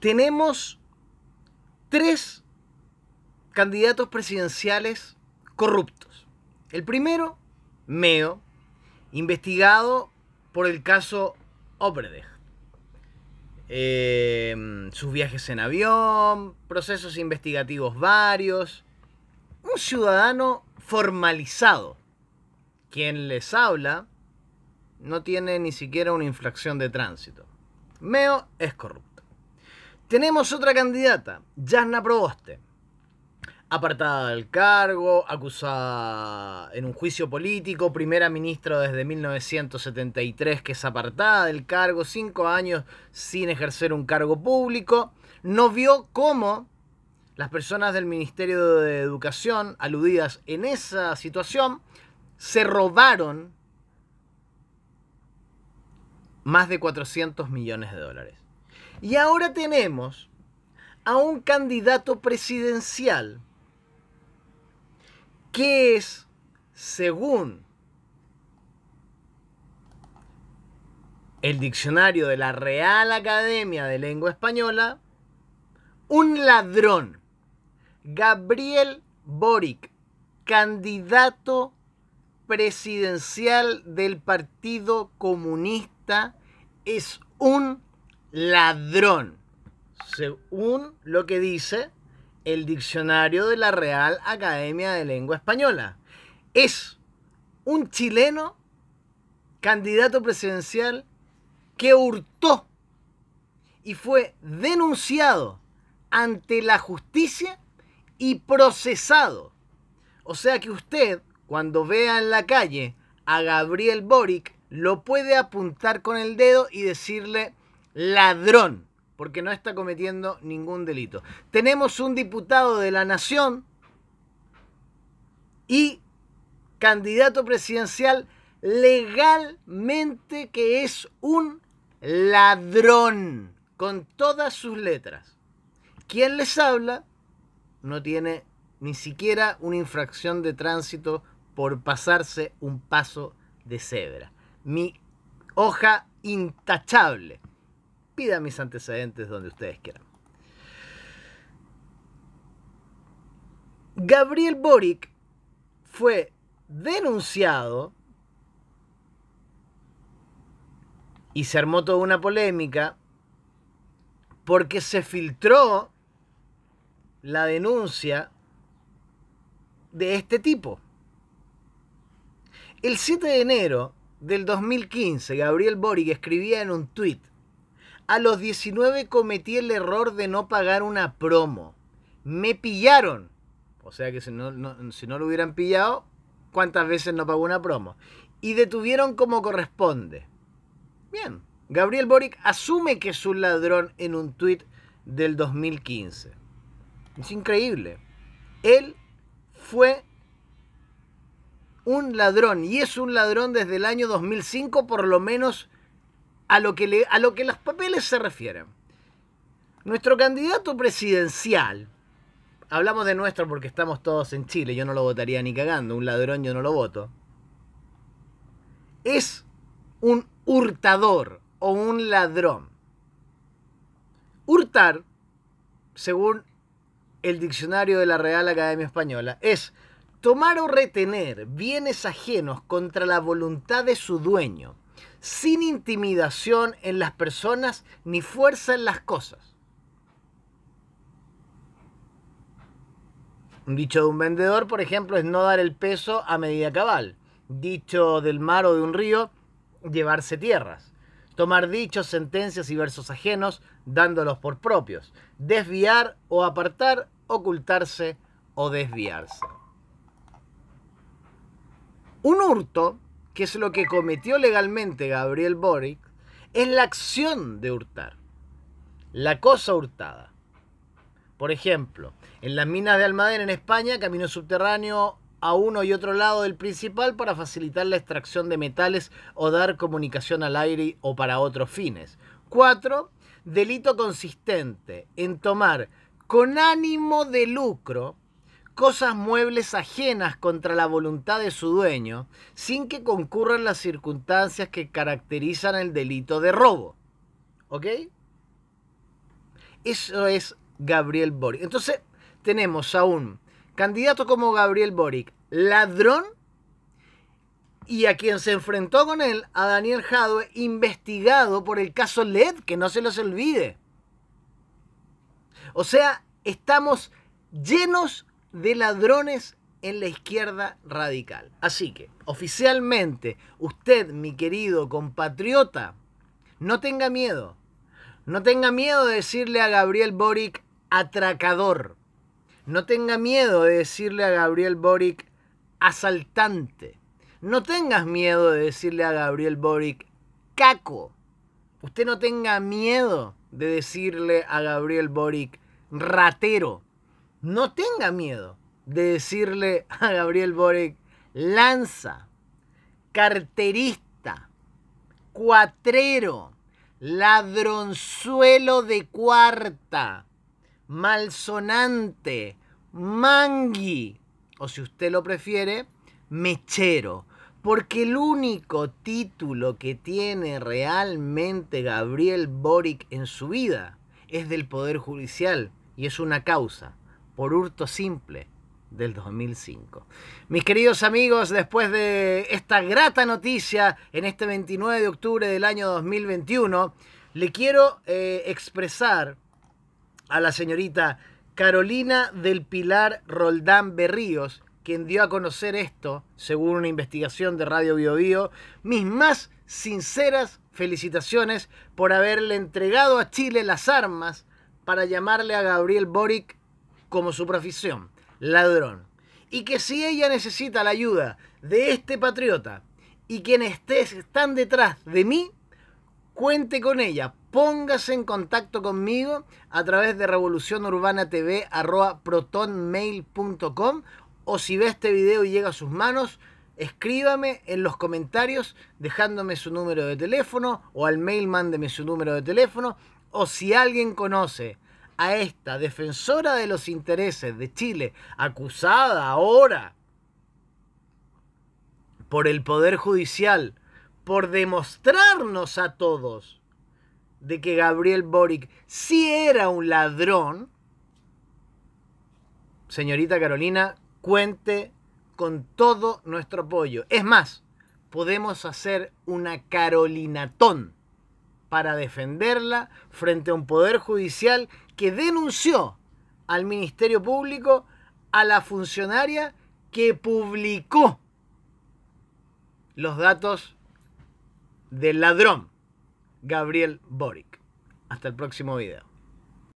tenemos tres candidatos presidenciales corruptos. El primero, Meo, investigado por el caso Obredech. Em, sus viajes en avión, procesos investigativos varios. Un ciudadano formalizado. Quien les habla no tiene ni siquiera una infracción de tránsito. Meo es corrupto. Tenemos otra candidata, Jasna Proboste, apartada del cargo, acusada en un juicio político, primera ministra desde 1973 que es apartada del cargo, cinco años sin ejercer un cargo público, no vio cómo las personas del Ministerio de Educación aludidas en esa situación se robaron más de 400 millones de dólares. Y ahora tenemos a un candidato presidencial que es, según el diccionario de la Real Academia de Lengua Española, un ladrón. Gabriel Boric, candidato presidencial del Partido Comunista, es un ladrón, según lo que dice el diccionario de la Real Academia de Lengua Española. Es un chileno candidato presidencial que hurtó y fue denunciado ante la justicia y procesado. O sea que usted, cuando vea en la calle a Gabriel Boric, lo puede apuntar con el dedo y decirle, ladrón, porque no está cometiendo ningún delito. Tenemos un diputado de la Nación y candidato presidencial legalmente que es un ladrón, con todas sus letras. Quien les habla no tiene ni siquiera una infracción de tránsito por pasarse un paso de cebra. Mi hoja intachable Pida mis antecedentes donde ustedes quieran. Gabriel Boric fue denunciado y se armó toda una polémica porque se filtró la denuncia de este tipo. El 7 de enero del 2015, Gabriel Boric escribía en un tuit, a los 19 cometí el error de no pagar una promo. Me pillaron. O sea que si no, lo hubieran pillado, ¿cuántas veces no pagó una promo? Y detuvieron como corresponde. Bien. Gabriel Boric asume que es un ladrón en un tuit del 2015. Es increíble. Él fue un ladrón y es un ladrón desde el año 2005 por lo menos a lo que, le, a lo que los papeles se refieren. Nuestro candidato presidencial, hablamos de nuestro porque estamos todos en Chile, yo no lo votaría ni cagando, un ladrón yo no lo voto, es un hurtador o un ladrón. Hurtar, según el diccionario de la Real Academia Española, es tomar o retener bienes ajenos contra la voluntad de su dueño sin intimidación en las personas ni fuerza en las cosas. Un dicho de un vendedor, por ejemplo, es no dar el peso a medida cabal. Dicho del mar o de un río, llevarse tierras. Tomar dichos, sentencias y versos ajenos, dándolos por propios. Desviar o apartar, ocultarse o desviarse. Un hurto que es lo que cometió legalmente Gabriel Boric, es la acción de hurtar, la cosa hurtada. Por ejemplo, en las minas de Almadén en España, camino subterráneo a uno y otro lado del principal para facilitar la extracción de metales o dar comunicación al aire o para otros fines. Cuatro, Delito consistente en tomar con ánimo de lucro cosas muebles ajenas contra la voluntad de su dueño, sin que concurran las circunstancias que caracterizan el delito de robo. ¿Ok? Eso es Gabriel Boric. Entonces, tenemos a un candidato como Gabriel Boric, ladrón, y a quien se enfrentó con él, a Daniel Jadwe, investigado por el caso LED, que no se los olvide. O sea, estamos llenos de ladrones en la izquierda radical. Así que, oficialmente, usted, mi querido compatriota, no tenga miedo. No tenga miedo de decirle a Gabriel Boric atracador. No tenga miedo de decirle a Gabriel Boric asaltante. No tengas miedo de decirle a Gabriel Boric caco. Usted no tenga miedo de decirle a Gabriel Boric ratero no tenga miedo de decirle a Gabriel Boric, lanza, carterista, cuatrero, ladronzuelo de cuarta, malsonante, mangui, o si usted lo prefiere, mechero. Porque el único título que tiene realmente Gabriel Boric en su vida es del Poder Judicial y es una causa por hurto simple del 2005. Mis queridos amigos, después de esta grata noticia en este 29 de octubre del año 2021, le quiero eh, expresar a la señorita Carolina del Pilar Roldán Berríos, quien dio a conocer esto, según una investigación de Radio Bio, mis más sinceras felicitaciones por haberle entregado a Chile las armas para llamarle a Gabriel Boric como su profesión, ladrón, y que si ella necesita la ayuda de este patriota y quienes estés, están detrás de mí, cuente con ella, póngase en contacto conmigo a través de protonmail.com o si ve este video y llega a sus manos, escríbame en los comentarios dejándome su número de teléfono o al mail mándeme su número de teléfono o si alguien conoce a esta defensora de los intereses de Chile, acusada ahora por el Poder Judicial, por demostrarnos a todos de que Gabriel Boric sí era un ladrón, señorita Carolina, cuente con todo nuestro apoyo. Es más, podemos hacer una carolinatón para defenderla frente a un poder judicial que denunció al Ministerio Público a la funcionaria que publicó los datos del ladrón, Gabriel Boric. Hasta el próximo video.